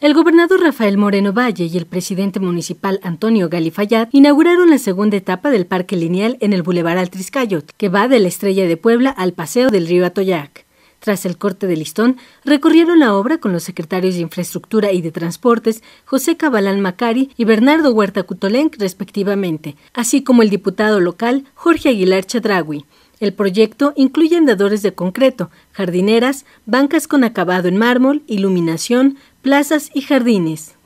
El gobernador Rafael Moreno Valle y el presidente municipal Antonio Galifayat inauguraron la segunda etapa del parque lineal en el Boulevard Altriscayot, que va de la Estrella de Puebla al Paseo del Río Atoyac. Tras el corte de listón, recorrieron la obra con los secretarios de Infraestructura y de Transportes, José Cabalán Macari y Bernardo Huerta Cutolenc, respectivamente, así como el diputado local Jorge Aguilar Chadragui. El proyecto incluye andadores de concreto, jardineras, bancas con acabado en mármol, iluminación, plazas y jardines.